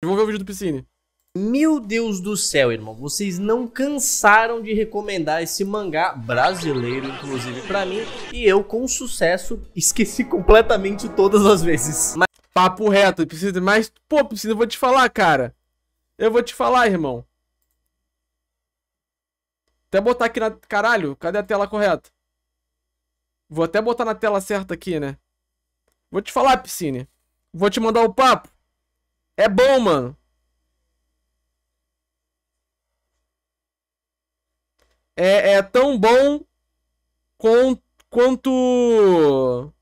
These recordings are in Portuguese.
Vamos ver o vídeo do Piscine. Meu Deus do céu, irmão, vocês não cansaram de recomendar esse mangá brasileiro, inclusive para mim, e eu com sucesso esqueci completamente todas as vezes. Mas... Papo reto, piscine, mais, pô, piscine, eu vou te falar, cara. Eu vou te falar, irmão. Até botar aqui na caralho, cadê a tela correta? Vou até botar na tela certa aqui, né? Vou te falar, Piscine. Vou te mandar o papo. É bom, mano. É, é tão bom com, quanto.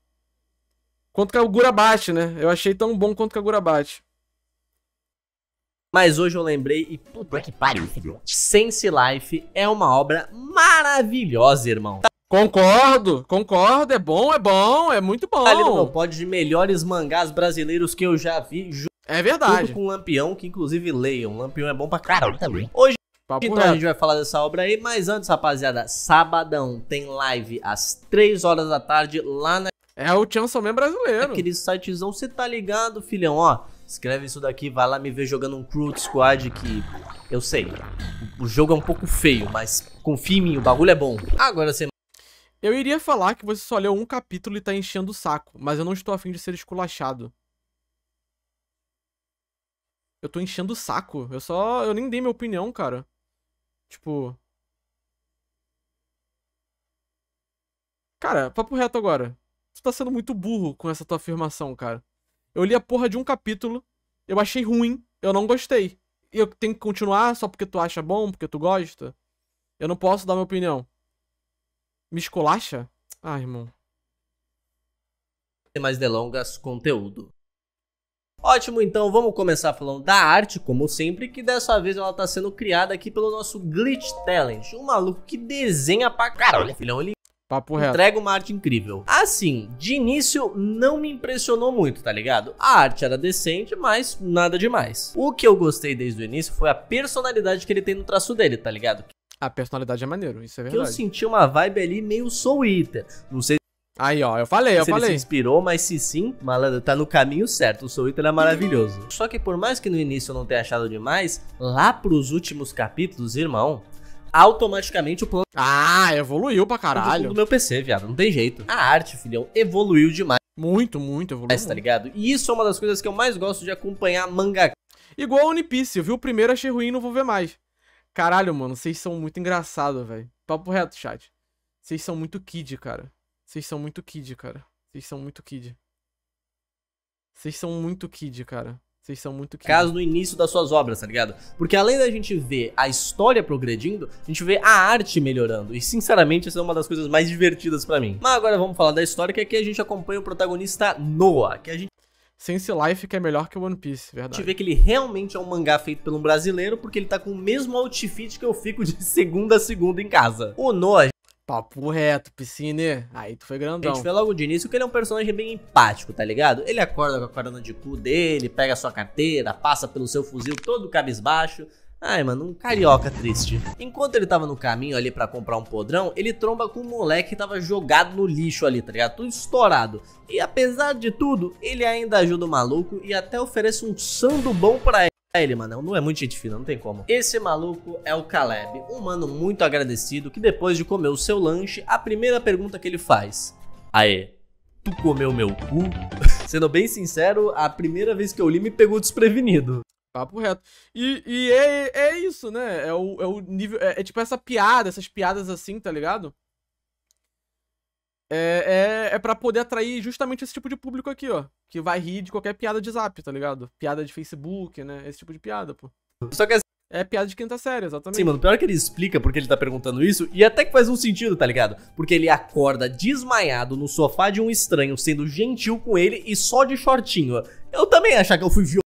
Quanto Gura bate, né? Eu achei tão bom quanto que Gura bate. Mas hoje eu lembrei e puta que pariu, filho. Sense Life é uma obra maravilhosa, irmão. Concordo, concordo, é bom, é bom, é muito bom. Tá ali no meu pódio de melhores mangás brasileiros que eu já vi, é verdade. Tudo com Lampião, que inclusive leiam. Lampião é bom pra caralho também. Hoje Papo então reto. a gente vai falar dessa obra aí, mas antes, rapaziada, sabadão tem live às 3 horas da tarde lá na. É o Chanson mesmo brasileiro. Aquele sitezão, você tá ligado, filhão? Ó, escreve isso daqui, vai lá me ver jogando um Crude Squad que. Eu sei, o jogo é um pouco feio, mas confia em mim, o bagulho é bom. Agora você. Eu iria falar que você só leu um capítulo e tá enchendo o saco, mas eu não estou afim de ser esculachado. Eu tô enchendo o saco. Eu só. Eu nem dei minha opinião, cara. Tipo. Cara, papo reto agora. Tu tá sendo muito burro com essa tua afirmação, cara. Eu li a porra de um capítulo. Eu achei ruim. Eu não gostei. E eu tenho que continuar só porque tu acha bom, porque tu gosta. Eu não posso dar minha opinião. Me escolacha? Ah, irmão. Sem mais delongas, conteúdo. Ótimo, então vamos começar falando da arte, como sempre, que dessa vez ela tá sendo criada aqui pelo nosso Glitch Talent, um maluco que desenha pra caralho, filhão, ele Papo reto. Entrega uma arte incrível. Assim, de início não me impressionou muito, tá ligado? A arte era decente, mas nada demais. O que eu gostei desde o início foi a personalidade que ele tem no traço dele, tá ligado? A personalidade é maneiro, isso é verdade. Que eu senti uma vibe ali meio Soul Eater. Não sei Aí, ó, eu falei, se eu falei. Ele se inspirou, mas se sim, malandro, tá no caminho certo. O Soul Eater é maravilhoso. Só que por mais que no início eu não tenha achado demais, lá pros últimos capítulos, irmão, automaticamente o plano. Ah, evoluiu pra caralho. Do meu PC, viado, não tem jeito. A arte, filhão, evoluiu demais. Muito, muito evoluiu. Mas, tá ligado? E isso é uma das coisas que eu mais gosto de acompanhar mangaka. Igual One Piece, eu vi o primeiro, achei ruim, não vou ver mais. Caralho, mano, vocês são muito engraçados, velho. Papo reto, chat. Vocês são muito kid, cara. Vocês são muito kid, cara. Vocês são muito kid. Vocês são muito kid, cara. Vocês são muito kid. Caso no início das suas obras, tá ligado? Porque além da gente ver a história progredindo, a gente vê a arte melhorando. E sinceramente, essa é uma das coisas mais divertidas para mim. Mas agora vamos falar da história, que aqui a gente acompanha o protagonista Noah, que a gente Sense Life que é melhor que One Piece, verdade. A gente vê que ele realmente é um mangá feito por um brasileiro, porque ele tá com o mesmo outfit que eu fico de segunda a segunda em casa. O Noah Papo reto, piscine. Aí tu foi grandão. A gente vê logo de início que ele é um personagem bem empático, tá ligado? Ele acorda com a corona de cu dele, pega a sua carteira, passa pelo seu fuzil todo cabisbaixo. Ai, mano, um carioca triste. Enquanto ele tava no caminho ali para comprar um podrão, ele tromba com um moleque que tava jogado no lixo ali, tá ligado? Tudo estourado. E apesar de tudo, ele ainda ajuda o maluco e até oferece um sando bom pra ele. É ele, mano. Não é muito gente fina, não tem como. Esse maluco é o Caleb, um mano muito agradecido que depois de comer o seu lanche, a primeira pergunta que ele faz: Aê, tu comeu meu cu? Sendo bem sincero, a primeira vez que eu li me pegou desprevenido. Papo reto. E, e é, é isso, né? É o, é o nível. É, é tipo essa piada, essas piadas assim, tá ligado? é, é, é para poder atrair justamente esse tipo de público aqui, ó. Que vai rir de qualquer piada de zap, tá ligado? Piada de Facebook, né? Esse tipo de piada, pô. Só que assim, é piada de quinta série, exatamente. Sim, mano, pior que ele explica porque ele tá perguntando isso, e até que faz um sentido, tá ligado? Porque ele acorda desmaiado no sofá de um estranho, sendo gentil com ele e só de shortinho. Eu também acho achar que eu fui violado.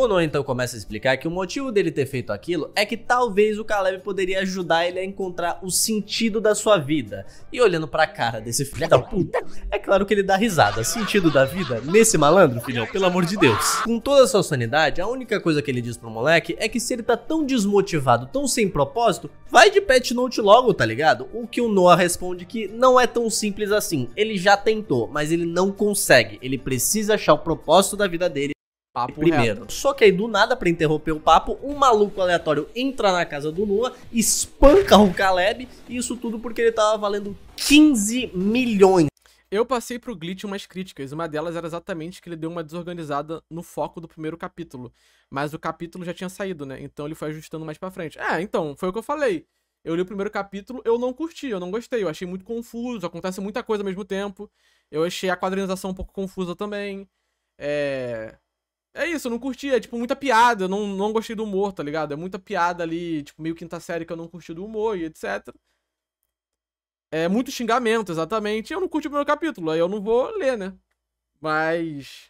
O Noah então começa a explicar que o motivo dele ter feito aquilo é que talvez o Caleb poderia ajudar ele a encontrar o sentido da sua vida. E olhando pra cara desse filho da puta, é claro que ele dá risada. Sentido da vida? Nesse malandro, filhão, pelo amor de Deus. Com toda a sua sanidade, a única coisa que ele diz pro moleque é que se ele tá tão desmotivado, tão sem propósito, vai de Pet Note logo, tá ligado? O que o Noah responde que não é tão simples assim. Ele já tentou, mas ele não consegue. Ele precisa achar o propósito da vida dele Papo primeiro. Só que aí, do nada, para interromper o papo, um maluco aleatório entra na casa do Lula, espanca o Caleb, e isso tudo porque ele tava valendo 15 milhões. Eu passei pro Glitch umas críticas, uma delas era exatamente que ele deu uma desorganizada no foco do primeiro capítulo. Mas o capítulo já tinha saído, né? Então ele foi ajustando mais pra frente. É, então, foi o que eu falei. Eu li o primeiro capítulo, eu não curti, eu não gostei. Eu achei muito confuso, acontece muita coisa ao mesmo tempo. Eu achei a quadrinização um pouco confusa também. É... É isso, eu não curti. É, tipo, muita piada. Eu não, não gostei do humor, tá ligado? É muita piada ali, tipo, meio quinta série que eu não curti do humor e etc. É muito xingamento, exatamente. Eu não curti o primeiro capítulo, aí eu não vou ler, né? Mas.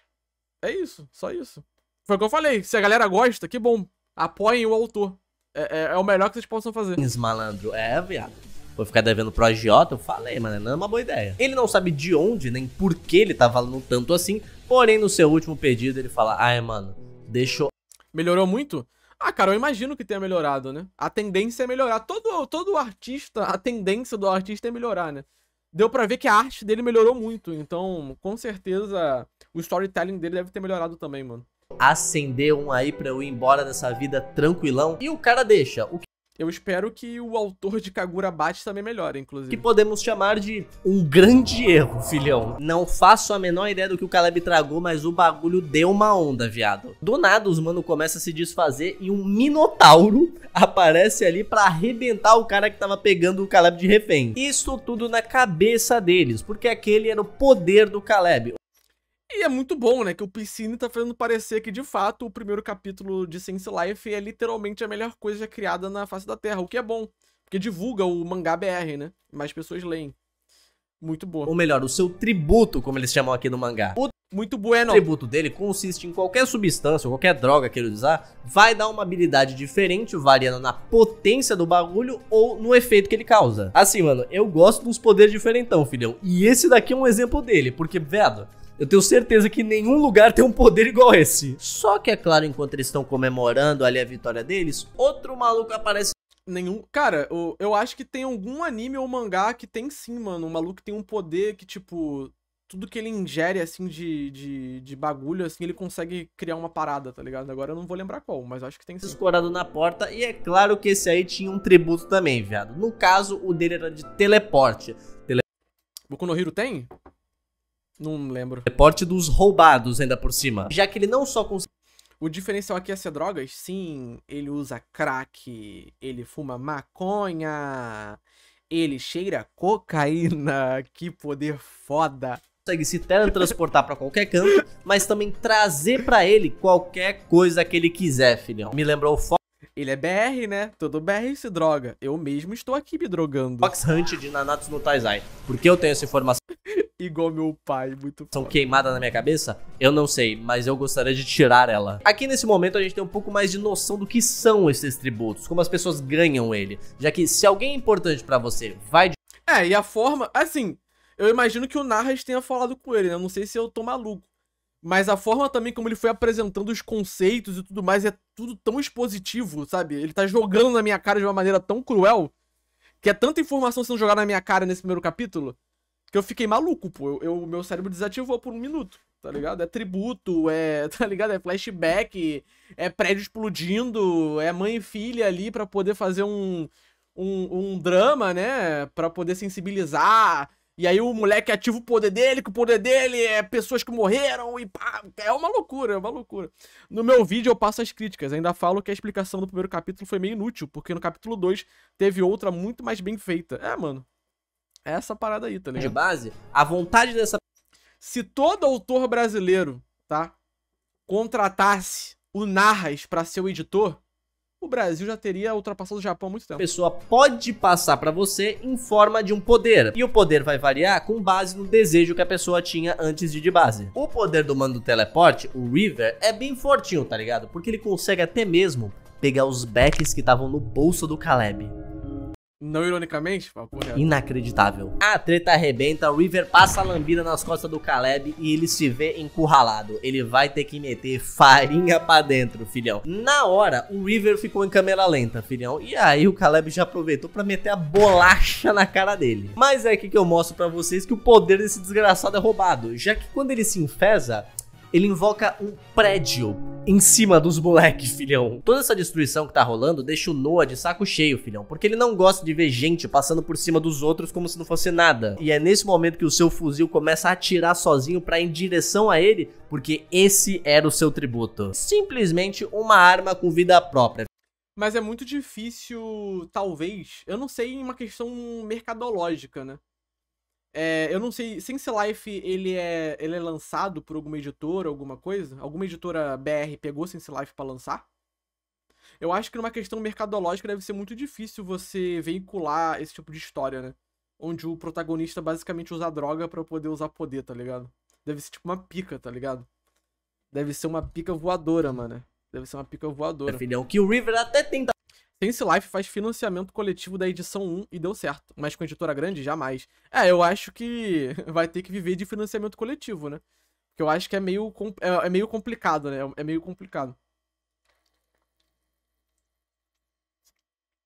É isso, só isso. Foi o que eu falei. Se a galera gosta, que bom. Apoiem o autor. É, é, é o melhor que vocês possam fazer. Malandro, é, viado. Vou ficar devendo pro agiota, eu falei, mano, não é uma boa ideia. Ele não sabe de onde, nem por que ele tá falando tanto assim, Porém, no seu último pedido, ele fala: ai, mano, deixou. Melhorou muito? Ah, cara, eu imagino que tenha melhorado, né? A tendência é melhorar. Todo, todo artista, a tendência do artista é melhorar, né? Deu pra ver que a arte dele melhorou muito. Então, com certeza, o storytelling dele deve ter melhorado também, mano. Acender um aí pra eu ir embora dessa vida tranquilão. E o cara deixa. O que eu espero que o autor de Kagura Bate também melhore, inclusive. Que podemos chamar de um grande erro, filhão. Não faço a menor ideia do que o Caleb tragou, mas o bagulho deu uma onda, viado. Do nada, os mano começa a se desfazer e um minotauro aparece ali para arrebentar o cara que tava pegando o Caleb de refém. Isso tudo na cabeça deles, porque aquele era o poder do Caleb. E é muito bom, né? Que o Piscine tá fazendo parecer que, de fato, o primeiro capítulo de Sense Life é literalmente a melhor coisa criada na face da Terra, o que é bom. Porque divulga o mangá BR, né? Mais pessoas leem. Muito bom. Ou melhor, o seu tributo, como eles chamam aqui no mangá. O muito bueno. É, o tributo dele consiste em qualquer substância, qualquer droga que ele usar, vai dar uma habilidade diferente, variando na potência do bagulho ou no efeito que ele causa. Assim, mano, eu gosto dos poderes diferentão, filhão. E esse daqui é um exemplo dele, porque, velho, eu tenho certeza que nenhum lugar tem um poder igual esse. Só que é claro, enquanto eles estão comemorando ali a vitória deles, outro maluco aparece Nenhum. Cara, eu, eu acho que tem algum anime ou mangá que tem sim, mano. O maluco tem um poder que, tipo, tudo que ele ingere, assim, de, de, de bagulho, assim, ele consegue criar uma parada, tá ligado? Agora eu não vou lembrar qual, mas acho que tem sim. Escorado na porta, e é claro que esse aí tinha um tributo também, viado. No caso, o dele era de teleporte. Tele... Boku no tem? Não lembro. Reporte dos roubados, ainda por cima. Já que ele não só consegue. O diferencial aqui é ser drogas? Sim, ele usa crack, ele fuma maconha, ele cheira cocaína. Que poder foda! Consegue se teletransportar para qualquer canto, mas também trazer para ele qualquer coisa que ele quiser, filhão. Me lembrou o ele é BR, né? Todo BR se droga. Eu mesmo estou aqui me drogando. Fox Hunt de Nanatsu no Taizai. Por que eu tenho essa informação? igual meu pai, muito São queimadas na minha cabeça? Eu não sei, mas eu gostaria de tirar ela. Aqui nesse momento a gente tem um pouco mais de noção do que são esses tributos, como as pessoas ganham ele, já que se alguém é importante para você vai de... É, e a forma, assim, eu imagino que o Narras tenha falado com ele, né? Eu não sei se eu tô maluco. Mas a forma também como ele foi apresentando os conceitos e tudo mais é tudo tão expositivo, sabe? Ele tá jogando na minha cara de uma maneira tão cruel que é tanta informação sendo jogada na minha cara nesse primeiro capítulo que eu fiquei maluco, pô. Eu, meu cérebro desativou por um minuto, tá ligado? É tributo, é, tá ligado? É flashback, é prédio explodindo, é mãe e filha ali para poder fazer um, um, um drama, né? para poder sensibilizar. E aí o moleque ativa o poder dele, que o poder dele é pessoas que morreram e pá, é uma loucura, é uma loucura. No meu vídeo eu passo as críticas, ainda falo que a explicação do primeiro capítulo foi meio inútil, porque no capítulo 2 teve outra muito mais bem feita. É, mano, é essa parada aí, tá ligado? De base, a vontade dessa. Se todo autor brasileiro, tá? Contratasse o Narras para ser o editor, o Brasil já teria ultrapassado o Japão há muito tempo. A pessoa pode passar para você em forma de um poder. E o poder vai variar com base no desejo que a pessoa tinha antes de de base. O poder do mando do teleporte, o River, é bem fortinho, tá ligado? Porque ele consegue até mesmo pegar os backs que estavam no bolso do Caleb. Não ironicamente? É Inacreditável. A treta arrebenta, River passa a lambida nas costas do Caleb e ele se vê encurralado. Ele vai ter que meter farinha pra dentro, filhão. Na hora, o River ficou em câmera lenta, filhão. E aí o Caleb já aproveitou para meter a bolacha na cara dele. Mas é aqui que eu mostro para vocês que o poder desse desgraçado é roubado, já que quando ele se enfesa, ele invoca um prédio em cima dos moleques, filhão. Toda essa destruição que tá rolando deixa o Noah de saco cheio, filhão, porque ele não gosta de ver gente passando por cima dos outros como se não fosse nada. E é nesse momento que o seu fuzil começa a atirar sozinho para em direção a ele, porque esse era o seu tributo. Simplesmente uma arma com vida própria. Mas é muito difícil, talvez, eu não sei, em uma questão mercadológica, né? É, eu não sei, Sense Life ele é, ele é lançado por alguma editora, alguma coisa? Alguma editora BR pegou Sense Life para lançar? Eu acho que numa questão mercadológica deve ser muito difícil você veicular esse tipo de história, né? Onde o protagonista basicamente usa droga para poder usar poder, tá ligado? Deve ser tipo uma pica, tá ligado? Deve ser uma pica voadora, mano. Deve ser uma pica voadora. É, filhão, que o River até tenta Sense Life faz financiamento coletivo da edição 1 e deu certo, mas com editora grande, jamais. É, eu acho que vai ter que viver de financiamento coletivo, né? Porque eu acho que é meio, é, é, meio complicado, né? É meio complicado.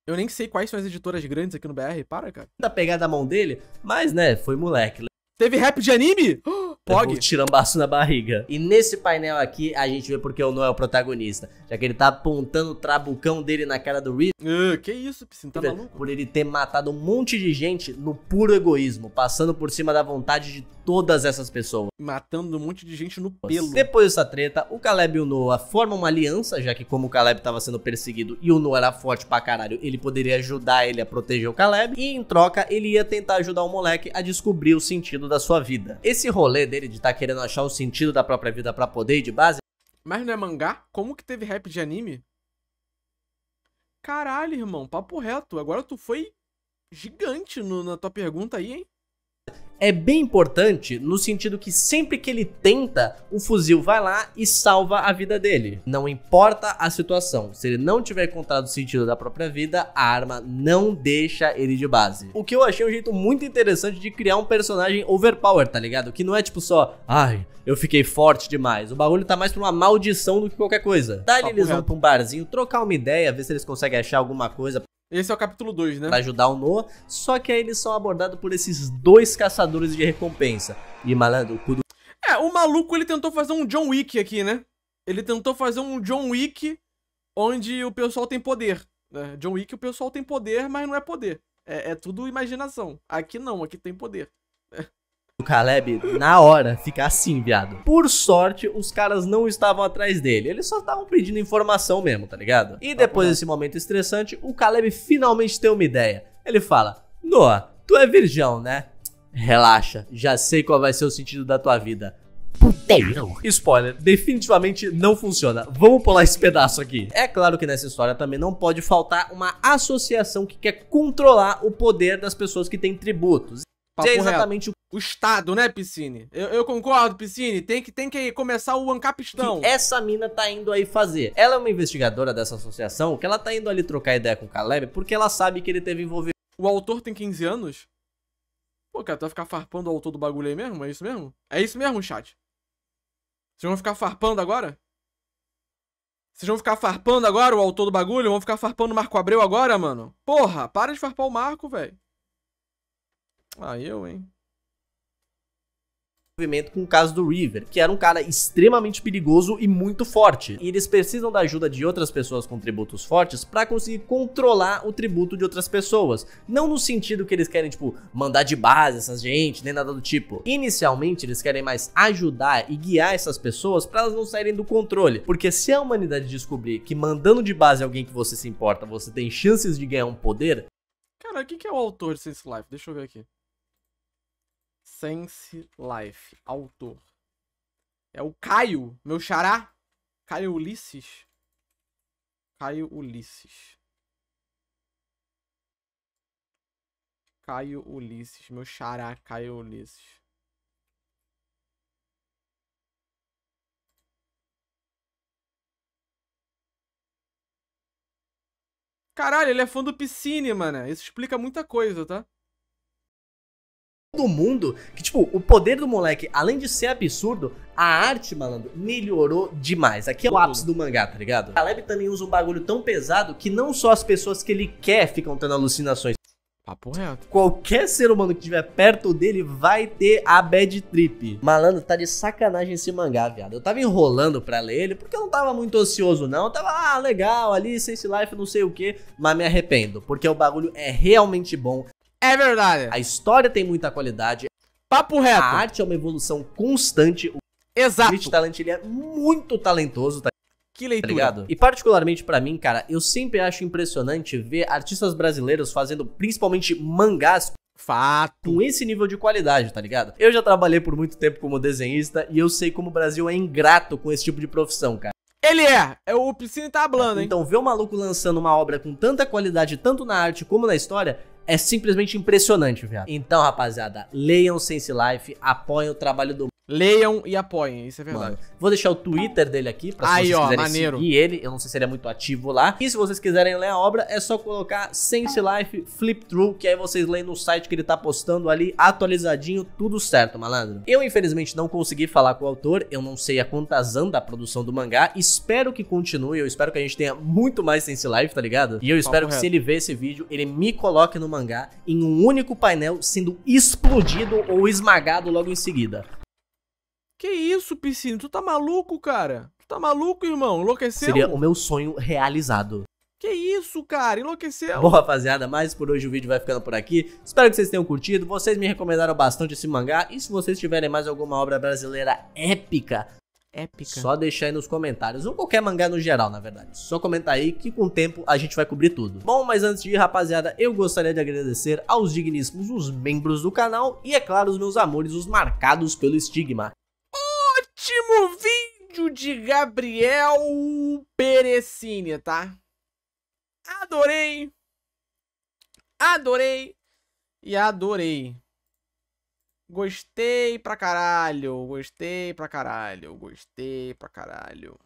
Eu nem sei quais são as editoras grandes aqui no BR, para, cara. Da pegar da mão dele, mas, né, foi moleque. Teve rap de anime? Oh! Pog. O tirambaço na barriga. E nesse painel aqui, a gente vê porque o Noel é o protagonista. Já que ele tá apontando o trabucão dele na cara do Reed. Uh, que isso, Piscina, tá maluco? Por ele ter matado um monte de gente no puro egoísmo, passando por cima da vontade de todas essas pessoas. Matando um monte de gente no pelo. Depois dessa treta, o Caleb e o Noah formam uma aliança, já que como o Caleb estava sendo perseguido e o Noah era forte pra caralho, ele poderia ajudar ele a proteger o Caleb. E em troca, ele ia tentar ajudar o moleque a descobrir o sentido da sua vida. Esse rolê dele de estar tá querendo achar o sentido da própria vida para poder ir de base. Mas não é mangá? Como que teve rap de anime? Caralho, irmão, papo reto. Agora tu foi gigante no, na tua pergunta aí, hein? é bem importante no sentido que sempre que ele tenta, o fuzil vai lá e salva a vida dele. Não importa a situação, se ele não tiver encontrado o sentido da própria vida, a arma não deixa ele de base. O que eu achei um jeito muito interessante de criar um personagem overpower, tá ligado? Que não é tipo só, ai, eu fiquei forte demais. O bagulho tá mais pra uma maldição do que qualquer coisa. Dali eles vão pra um barzinho, trocar uma ideia, ver se eles conseguem achar alguma coisa esse é o capítulo 2, né? Pra ajudar o Noah. Só que aí eles são abordados por esses dois caçadores de recompensa. E malandro, o cu do... É, o maluco ele tentou fazer um John Wick aqui, né? Ele tentou fazer um John Wick onde o pessoal tem poder. Né? John Wick o pessoal tem poder, mas não é poder. É, é tudo imaginação. Aqui não, aqui tem poder. É do Caleb na hora, ficar assim, viado. Por sorte, os caras não estavam atrás dele, eles só estavam pedindo informação mesmo, tá ligado? E depois desse momento estressante, o Caleb finalmente tem uma ideia. Ele fala: Noah, tu é virgão, né? Relaxa, já sei qual vai ser o sentido da tua vida. Puteiro. Spoiler, definitivamente não funciona. Vamos pular esse pedaço aqui. É claro que nessa história também não pode faltar uma associação que quer controlar o poder das pessoas que têm tributos. Papo é exatamente o, o, Estado, né, Piscine? Eu, eu, concordo, Piscine. Tem que, tem que começar o Ancapistão. Que essa mina tá indo aí fazer. Ela é uma investigadora dessa associação que ela tá indo ali trocar ideia com o Caleb porque ela sabe que ele teve envolvido. O autor tem 15 anos? Pô, cara, tu vai ficar farpando o autor do bagulho aí mesmo? É isso mesmo? É isso mesmo, chat? Vocês vão ficar farpando agora? Vocês vão ficar farpando agora o autor do bagulho? Vão ficar farpando o Marco Abreu agora, mano? Porra, para de farpar o Marco, velho. Ah, eu, hein? com o caso do River, que era um cara extremamente perigoso e muito forte. E eles precisam da ajuda de outras pessoas com tributos fortes para conseguir controlar o tributo de outras pessoas. Não no sentido que eles querem, tipo, mandar de base essas gente, nem nada do tipo. Inicialmente, eles querem mais ajudar e guiar essas pessoas para elas não saírem do controle. Porque se a humanidade descobrir que mandando de base alguém que você se importa, você tem chances de ganhar um poder. Cara, o que é o autor de Sense Life? Deixa eu ver aqui. Sense Life, autor. É o Caio, meu xará. Caio Ulisses. Caio Ulisses. Caio Ulisses, meu xará Caio Ulisses. Caralho, ele é fã do Piscine, mano. Isso explica muita coisa, tá? todo mundo que, tipo, o poder do moleque, além de ser absurdo, a arte, malandro, melhorou demais. Aqui é o ápice do mangá, tá ligado? Caleb também usa um bagulho tão pesado que não só as pessoas que ele quer ficam tendo alucinações. Papo reto. Qualquer ser humano que estiver perto dele vai ter a bad trip. Malandro, tá de sacanagem esse mangá, viado. Eu tava enrolando pra ler ele porque eu não tava muito ansioso, não. Eu tava, ah, legal, ali, Sense Life, não sei o que, mas me arrependo, porque o bagulho é realmente bom. É verdade. A história tem muita qualidade. Papo reto. A arte é uma evolução constante. Exato. O Rich Talent, ele é muito talentoso, tá? Que leitura. Tá e particularmente para mim, cara, eu sempre acho impressionante ver artistas brasileiros fazendo principalmente mangás Fato. Com esse nível de qualidade, tá ligado? Eu já trabalhei por muito tempo como desenhista e eu sei como o Brasil é ingrato com esse tipo de profissão, cara. Ele é! é o Piscina tá hablando, hein? Então, ver o maluco lançando uma obra com tanta qualidade, tanto na arte como na história, é simplesmente impressionante, viado. Então, rapaziada, leiam Sense Life, apoiem o trabalho do Leiam e apoiem, isso é verdade. Mano. Vou deixar o Twitter dele aqui pra Aí, vocês ó, quiserem maneiro. seguir ele. Eu não sei se ele é muito ativo lá. E se vocês quiserem ler a obra, é só colocar Sense Life Flip Through, que aí vocês leem no site que ele tá postando ali, atualizadinho, tudo certo, malandro. Eu, infelizmente, não consegui falar com o autor. Eu não sei a quantas da produção do mangá. Espero que continue. Eu espero que a gente tenha muito mais Sense Life, tá ligado? E eu espero que se ele ver esse vídeo, ele me coloque no mangá em um único painel sendo explodido ou esmagado logo em seguida. Que isso, Piscina? Tu tá maluco, cara? Tu tá maluco, irmão? Enlouqueceu? Seria o meu sonho realizado. Que isso, cara? Enlouqueceu. Bom, rapaziada, mas por hoje o vídeo vai ficando por aqui. Espero que vocês tenham curtido. Vocês me recomendaram bastante esse mangá. E se vocês tiverem mais alguma obra brasileira épica, épica, só deixar aí nos comentários. Ou qualquer mangá no geral, na verdade. Só comentar aí que com o tempo a gente vai cobrir tudo. Bom, mas antes de ir, rapaziada, eu gostaria de agradecer aos digníssimos, os membros do canal e, é claro, os meus amores, os marcados pelo estigma último vídeo de Gabriel Perecini, tá? Adorei. Adorei. E adorei. Gostei pra caralho. Gostei pra caralho. Gostei pra caralho.